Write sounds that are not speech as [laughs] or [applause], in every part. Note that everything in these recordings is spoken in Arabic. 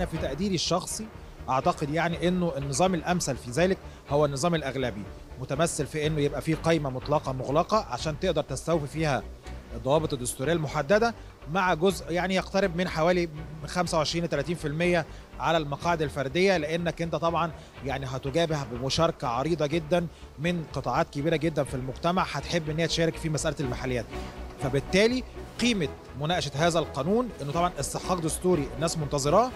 انا في تقديري الشخصي اعتقد يعني انه النظام الامثل في ذلك هو النظام الاغلبي متمثل في انه يبقى في قائمه مطلقه مغلقه عشان تقدر تستوفي فيها الضوابط الدستوريه المحدده مع جزء يعني يقترب من حوالي 25 ل 30% على المقاعد الفرديه لانك انت طبعا يعني هتجابه بمشاركه عريضه جدا من قطاعات كبيره جدا في المجتمع هتحب ان هي تشارك في مساله المحليات فبالتالي قيمه مناقشه هذا القانون انه طبعا استحقاق دستوري الناس منتظراه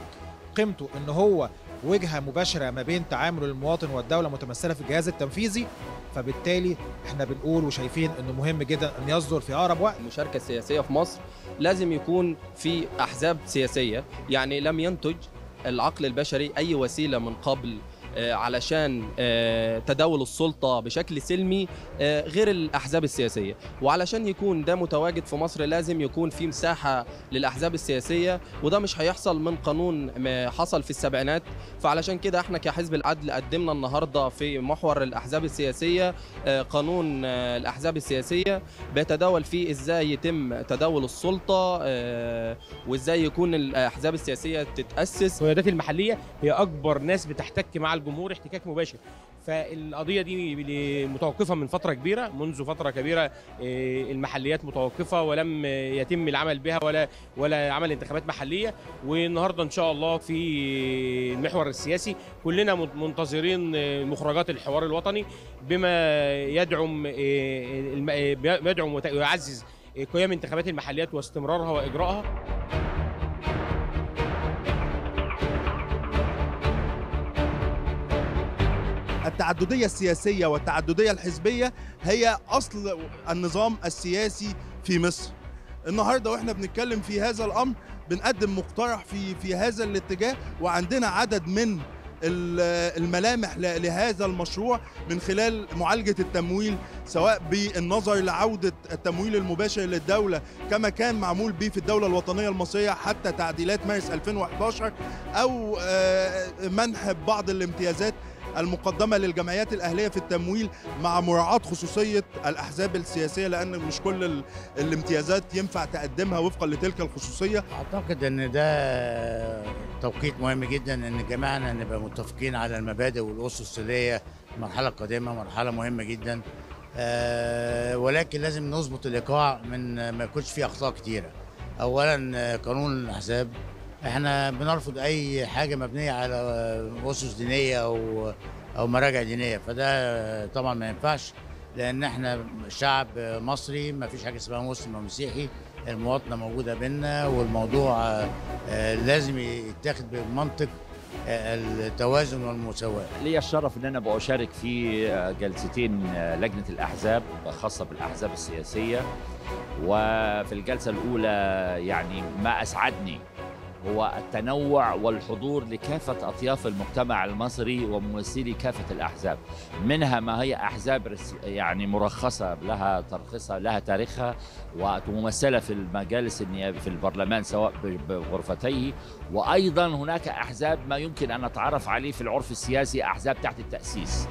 قيمته ان هو وجهه مباشره ما بين تعامل المواطن والدوله متمثله في الجهاز التنفيذي فبالتالي احنا بنقول وشايفين انه مهم جدا ان يصدر في اقرب وقت المشاركه السياسيه في مصر لازم يكون في احزاب سياسيه يعني لم ينتج العقل البشري اي وسيله من قبل آه، علشان آه، تداول السلطه بشكل سلمي آه، غير الاحزاب السياسيه وعلشان يكون ده متواجد في مصر لازم يكون في مساحه للاحزاب السياسيه وده مش هيحصل من قانون حصل في السبعينات فعلشان كده احنا كحزب العدل قدمنا النهارده في محور الاحزاب السياسيه قانون الاحزاب السياسيه بيتداول فيه ازاي يتم تداول السلطه وازاي يكون الاحزاب السياسيه تتاسس القيادات المحليه هي اكبر ناس بتحتك مع الجمهور احتكاك مباشر فالقضيه دي متوقفه من فتره كبيره منذ فتره كبيره آه، المحليات متوقفه ولم يتم العمل بها ولا ولا عمل انتخابات محليه والنهارده ان شاء الله في المحور السياسي كلنا منتظرين آه، مخرجات الحوار الوطني بما يدعم آه، بيدعم ويعزز قيام انتخابات المحليات واستمرارها واجرائها التعددية السياسية والتعددية الحزبية هي أصل النظام السياسي في مصر النهارده واحنا بنتكلم في هذا الامر بنقدم مقترح في في هذا الاتجاه وعندنا عدد من الملامح لهذا المشروع من خلال معالجة التمويل سواء بالنظر لعودة التمويل المباشر للدولة كما كان معمول به في الدولة الوطنية المصرية حتى تعديلات مارس 2011 أو آه، منح بعض الامتيازات المقدمه للجمعيات الاهليه في التمويل مع مراعاه خصوصيه الاحزاب السياسيه لان مش كل الامتيازات ينفع تقدمها وفقا لتلك الخصوصيه اعتقد ان ده توقيت مهم جدا ان جميعنا نبقى متفقين على المبادئ والاسس اللي هي المرحله القادمه مرحله مهمه جدا أه ولكن لازم نظبط الايقاع من ما يكونش فيه اخطاء كتيره اولا آه، قانون الاحزاب احنا بنرفض اي حاجه مبنيه على اسس دينيه او او مراجع دينيه فده طبعا ما ينفعش لان احنا شعب مصري ما فيش حاجه اسمها مسلم ومسيحي المواطنه موجوده بينا والموضوع آه، لازم يتاخد بمنطق آه، التوازن والمساواه. لي الشرف ان انا بشارك في آه، جلستين لجنه الاحزاب خاصه بالاحزاب السياسيه وفي الجلسه الاولى يعني ما اسعدني هو التنوع والحضور لكافة أطياف المجتمع المصري وممثلي كافة الأحزاب منها ما هي أحزاب يعني مرخصة لها ترخيصها لها تاريخها وممثلة في المجالس النيابي في البرلمان سواء بغرفتيه وأيضا هناك أحزاب ما يمكن أن نتعرف عليه في العرف السياسي أحزاب تحت التأسيس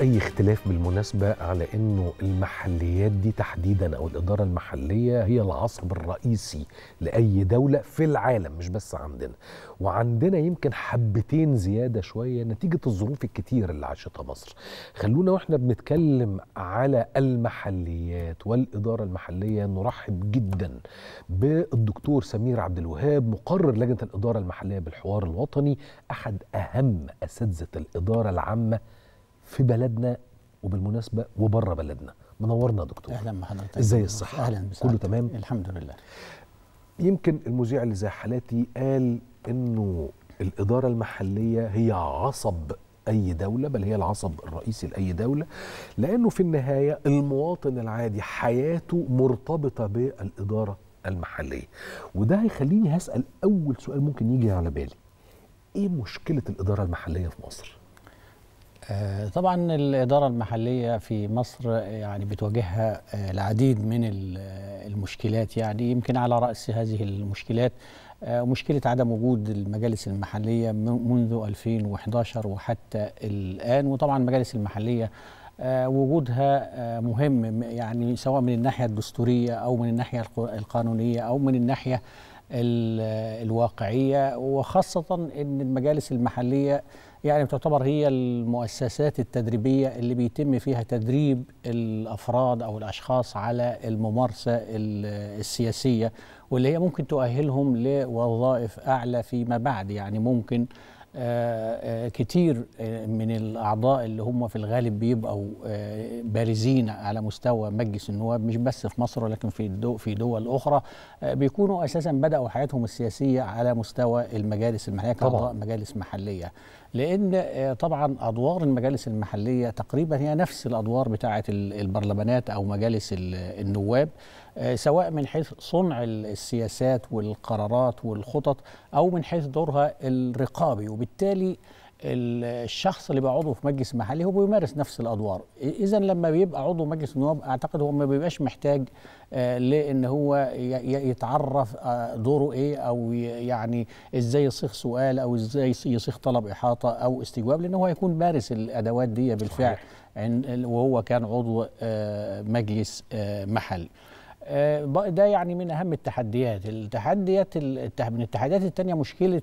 اي اختلاف بالمناسبه على انه المحليات دي تحديدا او الاداره المحليه هي العصب الرئيسي لاي دوله في العالم مش بس عندنا وعندنا يمكن حبتين زياده شويه نتيجه الظروف الكتير اللي عاشتها مصر خلونا واحنا بنتكلم على المحليات والاداره المحليه نرحب جدا بالدكتور سمير عبد الوهاب مقرر لجنه الاداره المحليه بالحوار الوطني احد اهم اساتذه الاداره العامه في بلدنا وبالمناسبه وبره بلدنا منورنا دكتور اهلا بحضرتك طيب، ازاي الصحه اهلا كله تمام الحمد لله يمكن المذيع اللي زي حالاتي قال انه الاداره المحليه هي عصب اي دوله بل هي العصب الرئيسي لاي دوله لانه في النهايه المواطن العادي حياته مرتبطه بالاداره المحليه وده هيخليني هسال اول سؤال ممكن يجي على بالي ايه مشكله الاداره المحليه في مصر آه، طبعا الإدارة المحلية في مصر يعني بتواجهها آه، العديد من المشكلات يعني يمكن على رأس هذه المشكلات آه، مشكلة عدم وجود المجالس المحلية منذ 2011 وحتى الآن وطبعا المجالس المحلية وجودها مهم يعني سواء من الناحية الدستورية أو من الناحية القانونية أو من الناحية الواقعية وخاصة أن المجالس المحلية يعني تعتبر هي المؤسسات التدريبية اللي بيتم فيها تدريب الأفراد أو الأشخاص على الممارسة السياسية واللي هي ممكن تؤهلهم لوظائف أعلى فيما بعد يعني ممكن آه، آه، كتير آه، من الأعضاء اللي هم في الغالب بيبقوا بارزين على مستوى مجلس النواب مش بس في مصر ولكن في في دول أخرى بيكونوا أساسا بدأوا حياتهم السياسية على مستوى المجالس المحلية كأعضاء مجالس محلية لان آه، طبعا ادوار المجالس المحليه تقريبا هي نفس الادوار بتاعه البرلمانات او مجالس النواب آه، سواء من حيث صنع السياسات والقرارات والخطط او من حيث دورها الرقابي وبالتالي الشخص اللي بقى عضو في مجلس محلي هو بيمارس نفس الادوار اذا لما بيبقى عضو مجلس النواب اعتقد هو ما بيبقاش محتاج آه، لان هو يتعرف آه، دوره ايه او يعني ازاي يصيغ سؤال او ازاي يصيغ طلب احاطه او استجواب لان هو هيكون مارس الادوات دي بالفعل وهو كان عضو آه، مجلس محلي ده يعني من اهم التحديات التحديات من التحديات الثانيه مشكله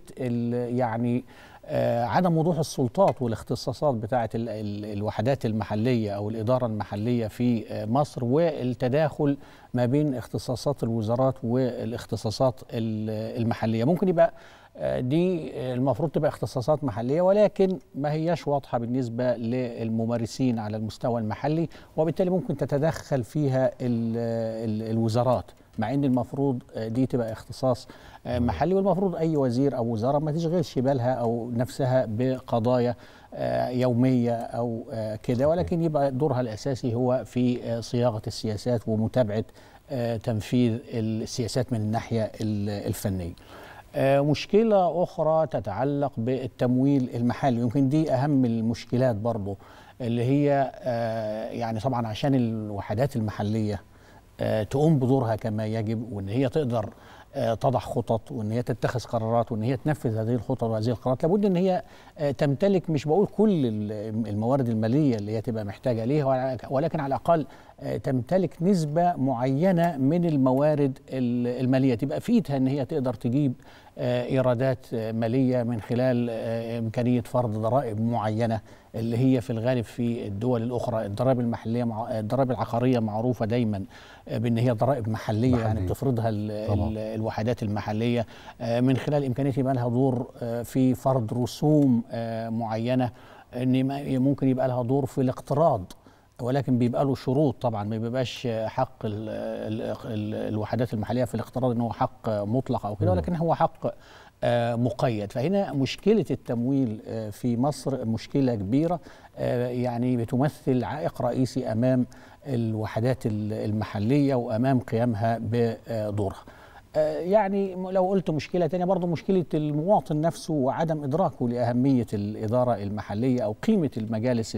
يعني آه، عدم وضوح السلطات والاختصاصات بتاعه الوحدات المحليه او الاداره المحليه في آه، مصر والتداخل ما بين اختصاصات الوزارات والاختصاصات المحليه ممكن يبقى آه، دي المفروض تبقى اختصاصات محليه ولكن ما هياش واضحه بالنسبه للممارسين على المستوى المحلي وبالتالي ممكن تتدخل فيها الوزارات مع ان المفروض آه، دي تبقى اختصاص آه، محلي والمفروض اي وزير او وزاره ما تشغلش بالها او نفسها بقضايا آه، يوميه او كده ولكن يبقى دورها الاساسي هو في صياغه السياسات ومتابعه تنفيذ السياسات من الناحيه الفنيه. مشكله اخرى تتعلق بالتمويل المحلي يمكن دي اهم المشكلات برضه اللي هي يعني طبعا عشان الوحدات المحليه آه، تقوم بدورها كما يجب وان هي تقدر آه، تضع خطط وان هي تتخذ قرارات وان هي تنفذ هذه الخطط وهذه القرارات لابد ان هي آه، تمتلك مش بقول كل الموارد الماليه اللي هي تبقى محتاجه ليها ولكن على الاقل تمتلك نسبه معينه من الموارد الماليه تبقى في ايدها ان هي تقدر تجيب آه، ايرادات ماليه من خلال آه، امكانيه فرض ضرائب معينه اللي هي في الغالب في الدول الاخرى الضرائب المحليه مع الضرائب العقاريه معروفه دايما آه، بان هي ضرائب محليه يعني محلية. يعني بتفرضها ال الوحدات المحليه من خلال امكانيه يبقى لها دور في فرض رسوم معينه ان ممكن يبقى لها دور في الاقتراض ولكن بيبقى له شروط طبعا ما بيبقاش حق الـ الـ الـ الوحدات المحليه في الاقتراض ان هو حق مطلق او كده ولكن هو حق آه، مقيد فهنا مشكله التمويل آه، في مصر مشكله كبيره آه، يعني بتمثل عائق رئيسي امام الوحدات المحليه وامام قيامها بدورها يعني لو قلت مشكلة تانية برضو مشكلة المواطن نفسه وعدم إدراكه لأهمية الإدارة المحلية أو قيمة المجالس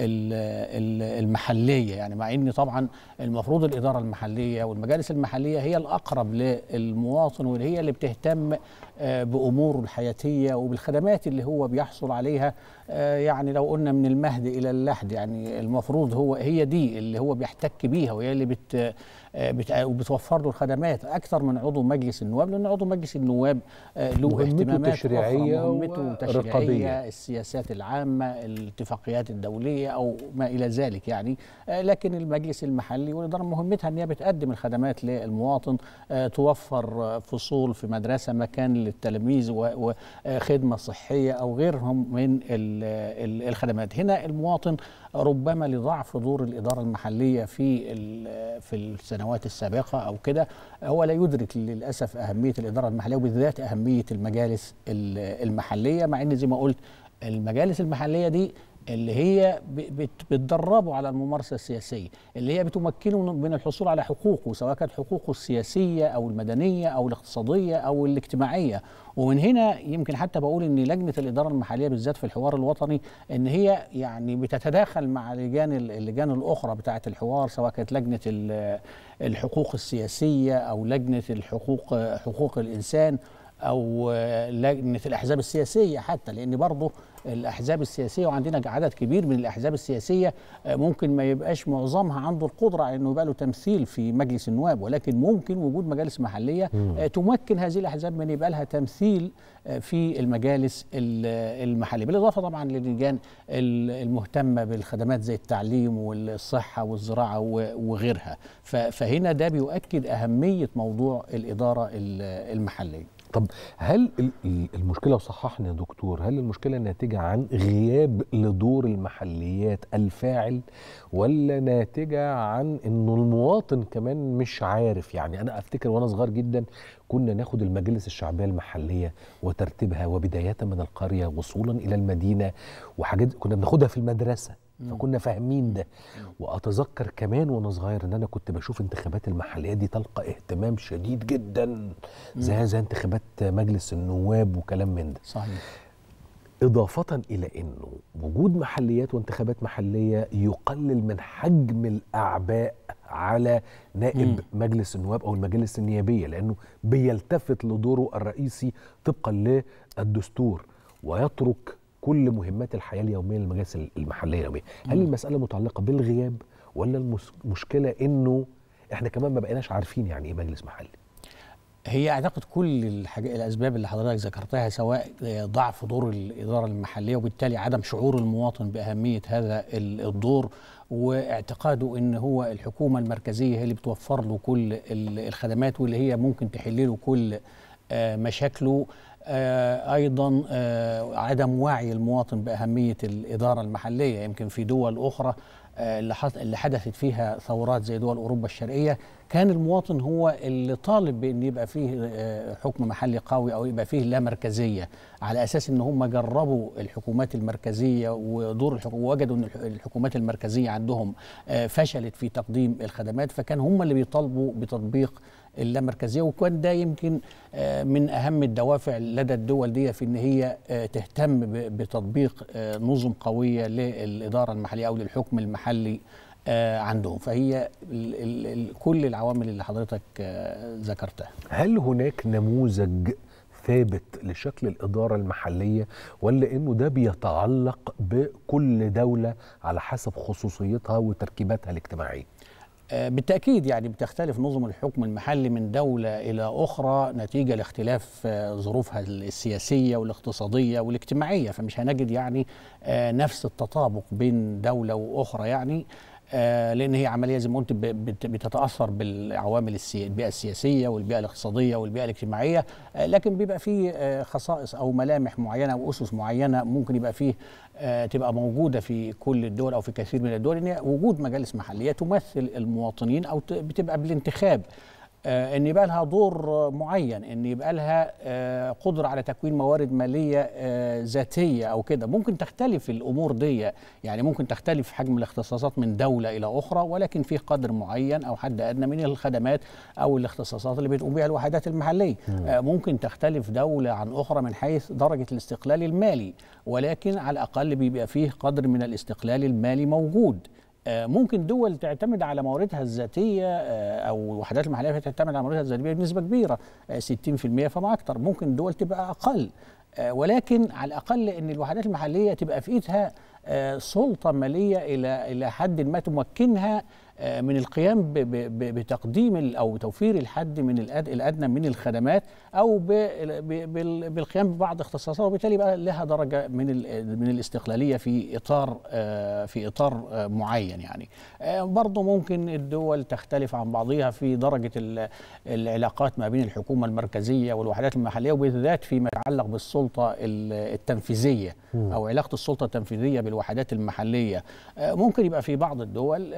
المحليه يعني مع ان طبعا المفروض الاداره المحليه والمجالس المحليه هي الاقرب للمواطن وهي اللي بتهتم آه، بأموره الحياتية وبالخدمات اللي هو بيحصل عليها آه، يعني لو قلنا من المهد إلى اللحد يعني المفروض هو هي دي اللي هو بيحتك بيها وهي اللي بت آه، بتوفر له الخدمات أكثر من عضو مجلس النواب لأن عضو مجلس النواب له اهتمامات تشريعية مهمته تشريعية السياسات العامة الاتفاقيات الدولية أو ما إلى ذلك يعني لكن المجلس المحلي والإدارة مهمتها أن هي بتقدم الخدمات للمواطن توفر فصول في مدرسة مكان للتلاميذ وخدمه آه، صحيه او غيرهم من الخدمات هنا المواطن ربما لضعف دور الاداره المحليه في في السنوات السابقه او كده هو لا يدرك للاسف اهميه الاداره المحليه وبالذات اهميه المجالس المحليه مع ان زي ما قلت المجالس المحليه دي اللي هي بتدربه على الممارسه السياسيه اللي هي بتمكنه من الحصول على حقوقه سواء كانت حقوقه السياسيه او المدنيه او الاقتصاديه او الاجتماعيه ومن هنا يمكن حتى بقول ان لجنه الاداره المحليه بالذات في الحوار الوطني ان هي يعني بتتداخل مع لجان اللجان الاخرى بتاعه الحوار سواء كانت لجنه الحقوق السياسيه او لجنه الحقوق حقوق الانسان او لجنه الاحزاب السياسيه حتى لان برضه الاحزاب السياسيه وعندنا عدد كبير من الاحزاب السياسيه ممكن ما يبقاش معظمها عنده القدره على انه يبقى له تمثيل في مجلس النواب ولكن ممكن وجود مجالس محليه مم. آه، تمكن هذه الاحزاب من يبقى لها تمثيل آه، في المجالس المحليه بالاضافه طبعا للجان المهتمه بالخدمات زي التعليم والصحه والزراعه وغيرها فهنا ده بيؤكد اهميه موضوع الاداره المحليه طب هل المشكله وصححني يا دكتور هل المشكله ناتجه عن غياب لدور المحليات الفاعل ولا ناتجه عن انه المواطن كمان مش عارف يعني انا افتكر وانا صغير جدا كنا ناخد المجالس الشعبيه المحليه وترتيبها وبدايه من القريه وصولا الى المدينه وحاجات كنا بناخدها في المدرسه فكنا فاهمين ده واتذكر كمان وانا صغير ان انا كنت بشوف انتخابات المحليه دي تلقى اهتمام شديد جدا زي زي انتخابات مجلس النواب وكلام من ده صحيح إضافة إلى أنه وجود محليات وانتخابات محلية يقلل من حجم الأعباء على نائب مم. مجلس النواب أو المجالس النيابية لأنه بيلتفت لدوره الرئيسي طبقا للدستور ويترك كل مهمات الحياه اليوميه للمجالس المحليه اليوميه هل المساله متعلقه بالغياب ولا المشكله انه احنا كمان ما بقيناش عارفين يعني ايه مجلس محلي هي اعتقد كل الحاج... الاسباب اللي حضرتك ذكرتها سواء ضعف دور الاداره المحليه وبالتالي عدم شعور المواطن باهميه هذا الدور واعتقاده ان هو الحكومه المركزيه هي اللي بتوفر له كل الخدمات واللي هي ممكن تحل له كل آه، مشاكله آه، ايضا آه، عدم وعي المواطن باهميه الاداره المحليه يمكن في دول اخرى اللي حدثت فيها ثورات زي دول اوروبا الشرقيه كان المواطن هو اللي طالب بان يبقى فيه حكم محلي قوي او يبقى فيه لا مركزيه على اساس ان هم جربوا الحكومات المركزيه ودور الحكومه وجدوا ان الحكومات المركزيه عندهم فشلت في تقديم الخدمات فكان هم اللي بيطالبوا بتطبيق اللامركزيه وكان ده يمكن آه، من اهم الدوافع لدى الدول دي في ان هي آه، تهتم بتطبيق آه، نظم قويه للاداره المحليه او للحكم المحلي عندهم فهي كل العوامل اللي حضرتك ذكرتها هل هناك نموذج ثابت لشكل الإدارة المحلية ولا إنه ده بيتعلق بكل دولة على حسب خصوصيتها وتركيباتها الاجتماعية آه، بالتأكيد يعني بتختلف نظم الحكم المحلي من دولة إلى أخرى نتيجة لاختلاف آه، ظروفها السياسية والاقتصادية والاجتماعية فمش هنجد يعني آه، نفس التطابق بين دولة وأخرى يعني آه، لان هي عمليه زي ما قلت بتتاثر بالعوامل البيئه السياسيه والبيئه الاقتصاديه والبيئه الاجتماعيه آه، لكن بيبقى فيه آه، خصائص او ملامح معينه او اسس معينه ممكن يبقى فيه تبقى موجوده في كل الدول او في كثير من الدول ان وجود مجالس محليه تمثل المواطنين او بتبقى بالانتخاب آه، ان يبقى لها دور معين ان يبقى لها آه، قدره على تكوين موارد ماليه آه، ذاتيه او كده ممكن تختلف الامور دي يعني ممكن تختلف حجم الاختصاصات من دوله الى اخرى ولكن في قدر معين او حد ادنى من الخدمات او الاختصاصات اللي بتقوم بها الوحدات المحليه ممكن تختلف دوله عن اخرى من حيث درجه الاستقلال المالي ولكن على الاقل بيبقى فيه قدر من الاستقلال المالي موجود آه، ممكن دول تعتمد على مواردها الذاتيه آه، او الوحدات المحليه تعتمد على مواردها الذاتيه بنسبه كبيره 60% آه، فما اكتر ممكن دول تبقى اقل ولكن على الاقل ان الوحدات المحليه تبقى في ايدها سلطه ماليه الى الى حد ما تمكنها آه، من القيام بتقديم او توفير الحد من الادنى من الخدمات او بالقيام ببعض اختصاصات وبالتالي بقى لها درجه من من الاستقلاليه في اطار آه، في اطار آه، معين يعني برضه ممكن الدول تختلف عن بعضها في درجه العلاقات ما بين الحكومه المركزيه والوحدات المحليه وبالذات فيما يتعلق بالسلطه التنفيذيه او علاقه السلطه التنفيذيه بالوحدات المحليه ممكن يبقى في بعض الدول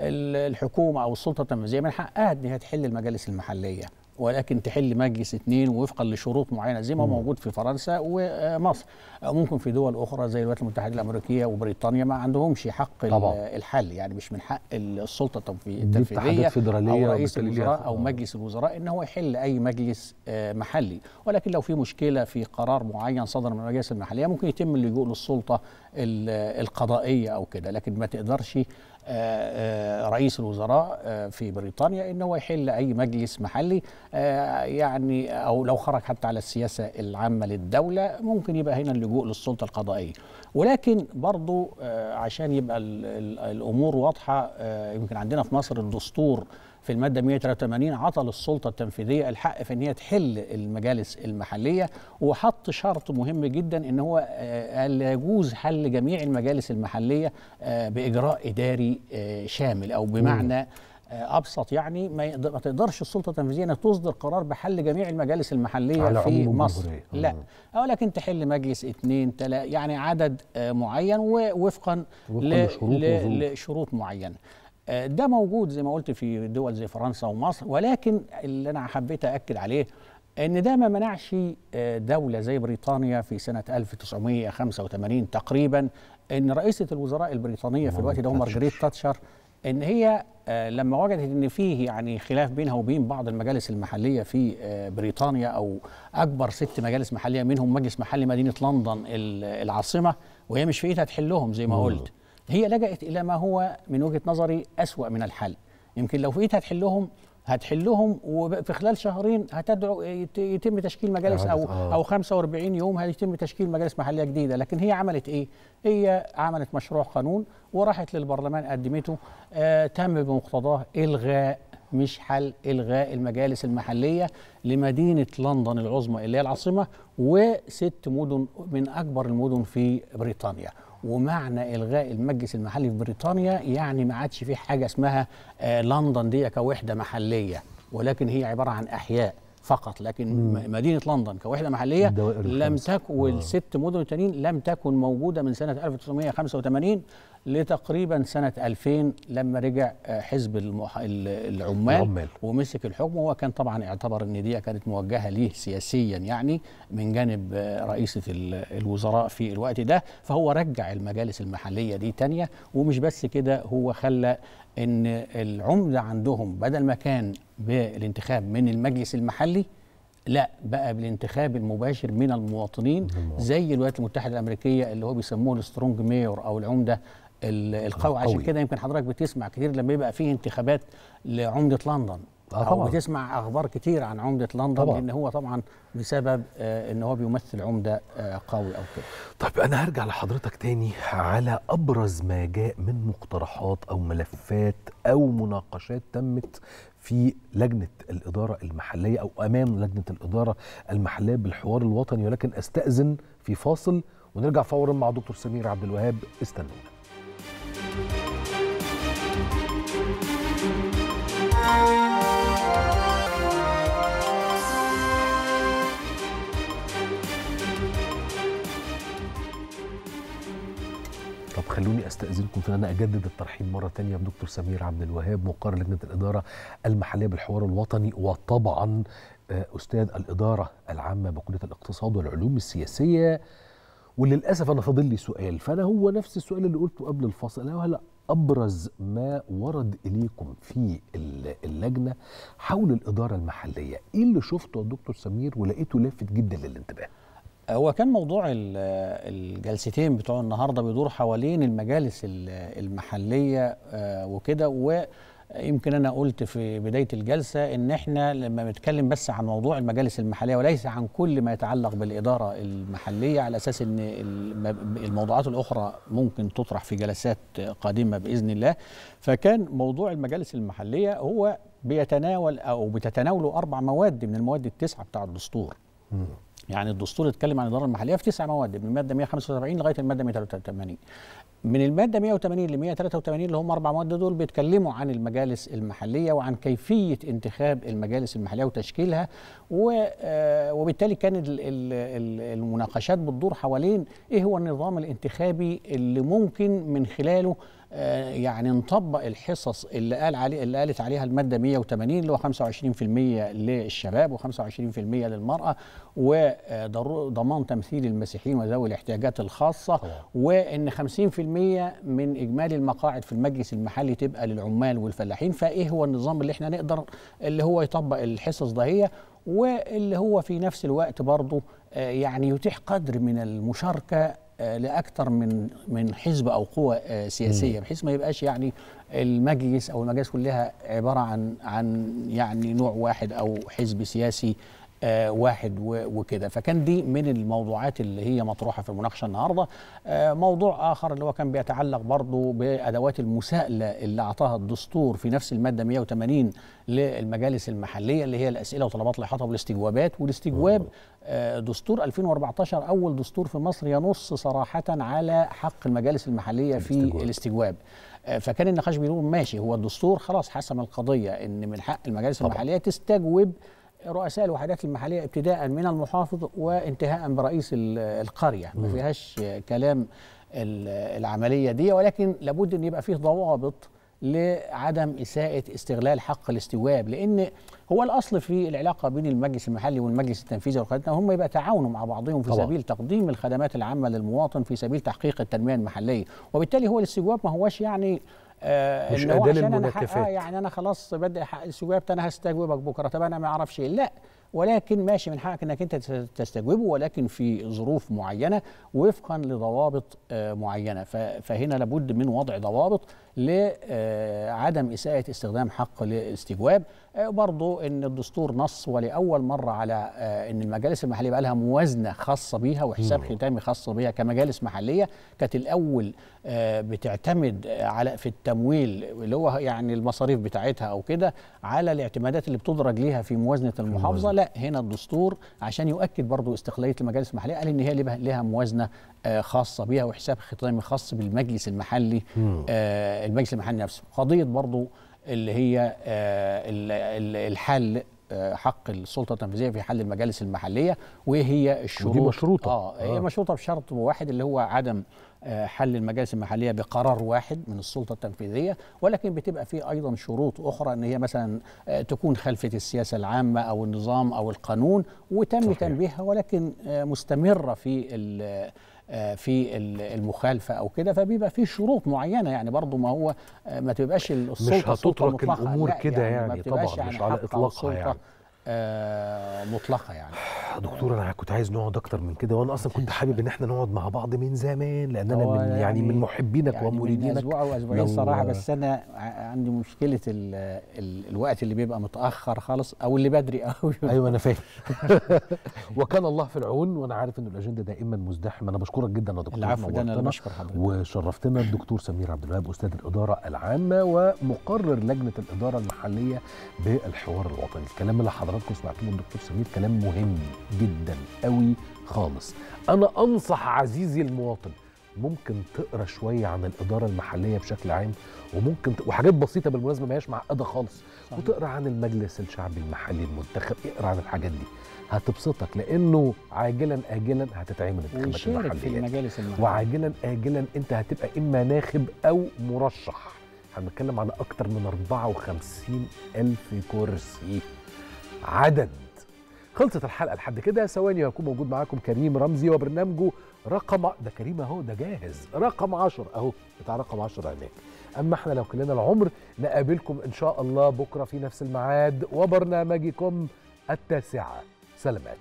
الحكومه او السلطه التنفيذيه من حقها ان هي تحل المجالس المحليه ولكن تحل مجلس اثنين وفقا لشروط معينه زي ما هو موجود في فرنسا ومصر او ممكن في دول اخرى زي الولايات المتحده الامريكيه وبريطانيا ما عندهمش حق طبعا. الحل يعني مش من حق السلطه التنفيذيه او رئيس الوزراء او مجلس الوزراء ان هو يحل اي مجلس آه، محلي ولكن لو في مشكله في قرار معين صدر من المجالس المحليه ممكن يتم اللجوء للسلطه القضائيه او كده لكن ما تقدرش آه، آه، رئيس الوزراء آه، في بريطانيا انه يحل اي مجلس محلي يعني او لو خرج حتى على السياسه العامه للدوله ممكن يبقى هنا اللجوء للسلطه القضائيه ولكن برضو عشان يبقى الامور واضحه يمكن عندنا في مصر الدستور في الماده 183 عطل السلطه التنفيذيه الحق في ان هي تحل المجالس المحليه وحط شرط مهم جدا ان هو آه، لا يجوز حل جميع المجالس المحليه آه، باجراء اداري آه، شامل او بمعنى ابسط يعني ما تقدرش السلطه التنفيذيه انها تصدر قرار بحل جميع المجالس المحليه على في مصر لا ولكن تحل مجلس اثنين ثلاثه يعني عدد معين ووفقا لشروط معينه آه، ده موجود زي ما قلت في دول زي فرنسا ومصر ولكن اللي انا حبيت اكد عليه ان ده ما منعش آه، دوله زي بريطانيا في سنه 1985 تقريبا ان رئيسه الوزراء البريطانيه في نعم، الوقت ده مارجريت تاتشر ان هي آه، لما وجدت ان فيه يعني خلاف بينها وبين بعض المجالس المحليه في بريطانيا او اكبر ست مجالس محليه منهم مجلس محلي مدينه لندن العاصمه وهي مش في ايدها تحلهم زي ما نعم. قلت هي لجأت إلى ما هو من وجهة نظري أسوأ من الحل يمكن لو فئت هتحلهم هتحلهم وفي خلال شهرين هتدعو يتم تشكيل مجالس او آه. او 45 يوم هيتم تشكيل مجالس محليه جديده لكن هي عملت ايه هي عملت مشروع قانون وراحت للبرلمان قدمته آه تم بمقتضاه الغاء مش حل الغاء المجالس المحليه لمدينه لندن العظمى اللي هي العاصمه وست مدن من اكبر المدن في بريطانيا ومعنى الغاء المجلس المحلي في بريطانيا يعني ما عادش فيه حاجه اسمها آه، لندن دي كوحده محليه ولكن هي عباره عن احياء فقط لكن مم. مدينه لندن كوحده محليه لم تكن آه. والست مدن التانيين لم تكن موجوده من سنه 1985 لتقريبا سنة 2000 لما رجع آه، حزب المح... العمال, العمال ومسك الحكم وهو كان طبعا اعتبر ان دي كانت موجهة ليه سياسيا يعني من جانب آه، رئيسة الوزراء في الوقت ده فهو رجع المجالس المحلية دي تانية ومش بس كده هو خلى ان العمدة عندهم بدل ما كان بالانتخاب من المجلس المحلي لا بقى بالانتخاب المباشر من المواطنين زي الولايات المتحده الامريكيه اللي هو بيسموه السترونج ميور او العمده آه، القوي عشان كده يمكن حضرتك بتسمع كتير لما يبقى فيه انتخابات لعمده لندن آه طبعا. او بتسمع اخبار كتير عن عمده لندن طبعا. لان هو طبعا بسبب آه ان هو بيمثل عمده آه قوي او كده طيب انا هرجع لحضرتك تاني على ابرز ما جاء من مقترحات او ملفات او مناقشات تمت في لجنه الاداره المحليه او امام لجنه الاداره المحليه بالحوار الوطني ولكن استاذن في فاصل ونرجع فورا مع دكتور سمير عبد الوهاب استنونا خلوني استاذنكم في ان انا اجدد الترحيب مره تانية بدكتور سمير عبد الوهاب مقر لجنه الاداره المحليه بالحوار الوطني وطبعا آه، استاذ الاداره العامه بكليه الاقتصاد والعلوم السياسيه وللاسف انا فاضل لي سؤال فانا هو نفس السؤال اللي قلته قبل الفاصل هلا ابرز ما ورد اليكم في اللجنه حول الاداره المحليه ايه اللي شفته يا دكتور سمير ولقيته لافت جدا للانتباه هو كان موضوع الجلستين بتوع النهارده بيدور حوالين المجالس المحليه آه، وكده ويمكن انا قلت في بدايه الجلسه ان احنا لما بنتكلم بس عن موضوع المجالس المحليه وليس عن كل ما يتعلق بالاداره المحليه على اساس ان الموضوعات الاخرى ممكن تطرح في جلسات قادمه باذن الله فكان موضوع المجالس المحليه هو بيتناول او بتتناوله اربع مواد من المواد التسعه بتاع الدستور يعني الدستور اتكلم عن الاداره المحليه في تسع مواد من الماده 175 لغايه الماده 183 من الماده 180 ل 183 اللي هم اربع مواد دول بيتكلموا عن المجالس المحليه وعن كيفيه انتخاب المجالس المحليه وتشكيلها آه، وبالتالي كان المناقشات بتدور حوالين ايه هو النظام الانتخابي اللي ممكن من خلاله آه، يعني نطبق الحصص اللي قال عليه اللي قالت عليها الماده 180 اللي هو 25% للشباب و25% للمراه وضمان تمثيل المسيحيين وذوي الاحتياجات الخاصه وان 50% من اجمالي المقاعد في المجلس المحلي تبقى للعمال والفلاحين فايه هو النظام اللي احنا نقدر اللي هو يطبق الحصص دهيه واللي هو في نفس الوقت برضه آه، يعني يتيح قدر من المشاركه آه، لاكثر من من حزب او قوه آه، سياسيه بحيث ما يبقاش يعني المجلس او المجالس كلها عباره عن عن يعني نوع واحد او حزب سياسي آه، واحد وكده فكان دي من الموضوعات اللي هي مطروحه في المناقشه النهارده آه، موضوع اخر اللي هو كان بيتعلق برضه بادوات المساءله اللي اعطاها الدستور في نفس الماده 180 للمجالس المحليه اللي هي الاسئله وطلبات الاحاطه والاستجوابات والاستجواب آه، دستور 2014 اول دستور في مصر ينص صراحه على حق المجالس المحليه في الاستجواب, الاستجواب. فكان النقاش بيقول ماشي هو الدستور خلاص حسم القضيه ان من حق المجالس طبعا. المحليه تستجوب رؤساء الوحدات المحليه ابتداء من المحافظ وانتهاء برئيس القريه ما فيهاش كلام العمليه دي ولكن لابد ان يبقى فيه ضوابط لعدم إساءة استغلال حق الاستواب لأن هو الأصل في العلاقة بين المجلس المحلي والمجلس التنفيذي والخدمات هم يبقى تعاونوا مع بعضهم في طبعا. سبيل تقديم الخدمات العامة للمواطن في سبيل تحقيق التنمية المحلية وبالتالي هو الاستجواب ما هوش يعني آه مش اداه للمناكفات آه، يعني انا خلاص بدأ حق السجواب انا هستجوبك بكره طب انا ما اعرفش إيه. لا ولكن ماشي من حقك انك انت تستجوبه ولكن في ظروف معينه وفقا لضوابط آه، معينه فهنا لابد من وضع ضوابط لعدم آه، اساءه استخدام حق الاستجواب آه، برضو ان الدستور نص ولاول مره على آه، ان المجالس المحليه بقى لها موازنه خاصه بيها وحساب ختامي خاص بيها كمجالس محليه كانت الاول آه، بتعتمد على في التمويل اللي هو يعني المصاريف بتاعتها او كده على الاعتمادات اللي بتدرج ليها في موازنه المحافظه لا هنا الدستور عشان يؤكد برضو استقلاليه المجالس المحليه قال ان هي لها موازنه خاصه بيها وحساب ختامي خاص بالمجلس المحلي المجلس المحلي نفسه قضيه برضو اللي هي آه، الحل آه، حق السلطه التنفيذيه في حل المجالس المحليه وايه هي الشروط ودي مشروطه اه هي آه. مشروطه بشرط واحد اللي هو عدم آه، حل المجالس المحليه بقرار واحد من السلطه التنفيذيه ولكن بتبقى في ايضا شروط اخرى ان هي مثلا تكون خلفه السياسه العامه او النظام او القانون وتم تنبيهها ولكن مستمره في آه، في المخالفه او كده فبيبقى في شروط معينه يعني برضه ما هو آه، ما تبقاش السلطه مش هتترك الامور كده يعني, يعني, يعني طبعا يعني مش على اطلاقها يعني مطلقه يعني يا دكتور انا كنت عايز نقعد اكتر من كده وانا اصلا كنت حابب ان احنا نقعد مع بعض من زمان لان انا آه، من يعني, يعني من محبينك يعني ومريدينك اسبوع او اسبوعين صراحه بس انا عندي مشكله الـ الـ الوقت اللي بيبقى متاخر خالص او اللي بدري قوي [laughs] ايوه انا فاهم [laughs] وكان الله في العون وانا عارف ان الاجنده دائما مزدحمه انا بشكرك جدا يا دكتور العفو ده انا بشكر حضرتك وشرفتنا الدكتور سمير عبد الوهاب استاذ الاداره العامه ومقرر لجنه الاداره المحليه بالحوار الوطني الكلام اللي حضراتكم سمعتوه من الدكتور سمير كلام مهم جدا قوي خالص انا انصح عزيزي المواطن ممكن تقرا شويه عن الاداره المحليه بشكل عام وممكن ت... وحاجات بسيطه بالمناسبه ما هياش معقده خالص صحيح. وتقرا عن المجلس الشعبي المحلي المنتخب اقرا عن الحاجات دي هتبسطك لانه عاجلا اجلا هتتعمل انتخابات المحليه في المجالس المحلية. وعاجلا اجلا انت هتبقى اما ناخب او مرشح هنتكلم على اكتر من 54 الف كرسي عدد خلصت الحلقه لحد كده ثواني هكون موجود معاكم كريم رمزي وبرنامجه رقم ده كريم اهو ده جاهز رقم 10 اهو بتاع رقم 10 هناك اما احنا لو كلنا العمر نقابلكم ان شاء الله بكره في نفس الميعاد وبرنامجكم التاسعه سلامات